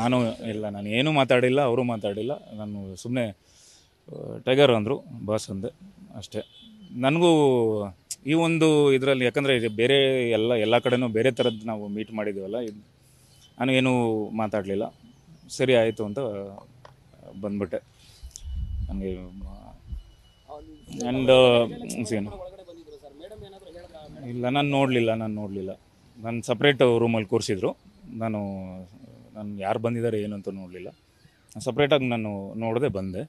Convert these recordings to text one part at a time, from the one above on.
ನಾನು ಇಲ್ಲ ನಾನು ಏನೂ ಮಾತಾಡಿಲ್ಲ ಅವರು ಮಾತಾಡಿಲ್ಲ ನಾನು ಸುಮ್ಮನೆ ಟೈಗರ್ ಅಂದರು ಬಾಸ್ ಅಂದೆ ಅಷ್ಟೇ ನನಗೂ ಈ ಒಂದು ಇದರಲ್ಲಿ ಯಾಕಂದರೆ ಬೇರೆ ಎಲ್ಲ ಎಲ್ಲ ಕಡೆನೂ ಬೇರೆ ಥರದ್ದು ನಾವು ಮೀಟ್ ಮಾಡಿದ್ದೀವಲ್ಲ ನಾನು ಏನೂ ಮಾತಾಡಲಿಲ್ಲ ಸರಿ ಆಯಿತು ಅಂತ ಬಂದ್ಬಿಟ್ಟೆ ನನಗೆ ಆ್ಯಂಡ್ ಸೇನು ಇಲ್ಲ ನಾನು ನೋಡಲಿಲ್ಲ ನಾನು ನೋಡಲಿಲ್ಲ ನಾನು ಸಪ್ರೇಟ್ ರೂಮಲ್ಲಿ ಕೂರಿಸಿದ್ರು ನಾನು ನಾನು ಯಾರು ಬಂದಿದ್ದಾರೆ ಅಂತ ನೋಡಲಿಲ್ಲ ಸಪ್ರೇಟಾಗಿ ನಾನು ನೋಡದೆ ಬಂದೆ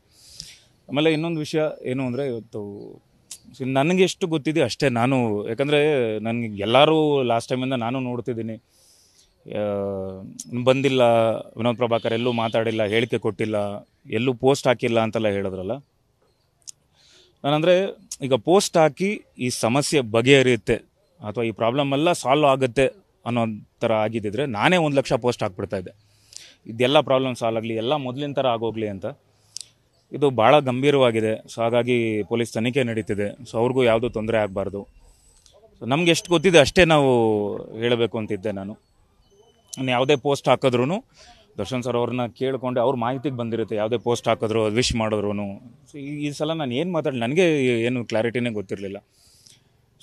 ಆಮೇಲೆ ಇನ್ನೊಂದು ವಿಷಯ ಏನು ಅಂದರೆ ಇವತ್ತು ನನಗೆ ಎಷ್ಟು ಗೊತ್ತಿದೆ ಅಷ್ಟೇ ನಾನು ಯಾಕಂದರೆ ನನಗೆ ಎಲ್ಲರೂ ಲಾಸ್ಟ್ ಟೈಮಿಂದ ನಾನು ನೋಡ್ತಿದ್ದೀನಿ ಬಂದಿಲ್ಲ ವಿನೋದ್ ಪ್ರಭಾಕರ್ ಎಲ್ಲೂ ಮಾತಾಡಿಲ್ಲ ಹೇಳಿಕೆ ಕೊಟ್ಟಿಲ್ಲ ಎಲ್ಲೂ ಪೋಸ್ಟ್ ಹಾಕಿಲ್ಲ ಅಂತೆಲ್ಲ ಹೇಳಿದ್ರಲ್ಲ ನಾನಂದರೆ ಈಗ ಪೋಸ್ಟ್ ಹಾಕಿ ಈ ಸಮಸ್ಯೆ ಬಗೆಹರಿಯುತ್ತೆ ಅಥವಾ ಈ ಪ್ರಾಬ್ಲಮ್ ಎಲ್ಲ ಸಾಲ್ವ್ ಆಗುತ್ತೆ ಅನ್ನೋ ಥರ ಆಗಿದ್ದಿದ್ರೆ ನಾನೇ ಒಂದು ಲಕ್ಷ ಪೋಸ್ಟ್ ಹಾಕ್ಬಿಡ್ತಾ ಇದ್ದೆ ಇದೆಲ್ಲ ಪ್ರಾಬ್ಲಮ್ ಸಾಲ್ವ್ ಆಗಲಿ ಎಲ್ಲ ಮೊದಲಿನ ಥರ ಆಗೋಗಲಿ ಅಂತ ಇದು ಭಾಳ ಗಂಭೀರವಾಗಿದೆ ಸೊ ಹಾಗಾಗಿ ಪೊಲೀಸ್ ತನಿಖೆ ನಡೀತಿದೆ ಸೊ ಅವ್ರಿಗೂ ಯಾವುದೂ ತೊಂದರೆ ಆಗಬಾರ್ದು ಸೊ ನಮ್ಗೆ ಎಷ್ಟು ಗೊತ್ತಿದೆ ಅಷ್ಟೇ ನಾವು ಹೇಳಬೇಕು ಅಂತಿದ್ದೆ ನಾನು ನಾನು ಯಾವುದೇ ಪೋಸ್ಟ್ ಹಾಕಿದ್ರೂ ದರ್ಶನ್ ಸರ್ ಅವ್ರನ್ನ ಕೇಳಿಕೊಂಡು ಅವ್ರ ಮಾಹಿತಿಗೆ ಬಂದಿರುತ್ತೆ ಯಾವುದೇ ಪೋಸ್ಟ್ ಹಾಕಿದ್ರು ಅದು ವಿಶ್ ಮಾಡಿದ್ರು ಸೊ ಈ ಸಲ ನಾನು ಏನು ಮಾತಾಡಿ ನನಗೆ ಏನು ಕ್ಲಾರಿಟಿನೇ ಗೊತ್ತಿರಲಿಲ್ಲ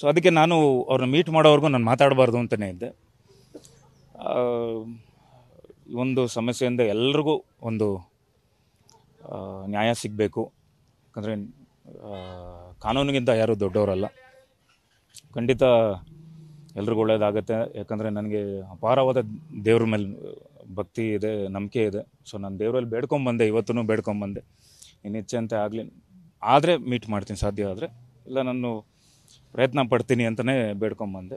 ಸೊ ಅದಕ್ಕೆ ನಾನು ಅವ್ರನ್ನ ಮೀಟ್ ಮಾಡೋವರೆಗೂ ನಾನು ಮಾತಾಡಬಾರ್ದು ಅಂತಲೇ ಇದ್ದೆ ಒಂದು ಸಮಸ್ಯೆಯಿಂದ ಎಲ್ರಿಗೂ ಒಂದು ನ್ಯಾಯ ಸಿಗಬೇಕು ಯಾಕಂದರೆ ಕಾನೂನಿಗಿಂತ ಯಾರೂ ದೊಡ್ಡವರಲ್ಲ ಖಂಡಿತ ಎಲ್ರಿಗೂ ಒಳ್ಳೆಯದಾಗತ್ತೆ ಯಾಕಂದರೆ ನನಗೆ ಅಪಾರವಾದ ದೇವ್ರ ಮೇಲೆ ಭಕ್ತಿ ಇದೆ ನಂಬಿಕೆ ಇದೆ ಸೊ ನಾನು ದೇವರಲ್ಲಿ ಬೇಡ್ಕೊಂಬಂದೆ ಇವತ್ತೂ ಬೇಡ್ಕೊಂಬಂದೆ ಅಂತ ಆಗಲಿ ಆದರೆ ಮೀಟ್ ಮಾಡ್ತೀನಿ ಸಾಧ್ಯ ಆದರೆ ಇಲ್ಲ ನಾನು ಪ್ರಯತ್ನ ಪಡ್ತೀನಿ ಅಂತಲೇ ಬೇಡ್ಕೊಂಬಂದೆ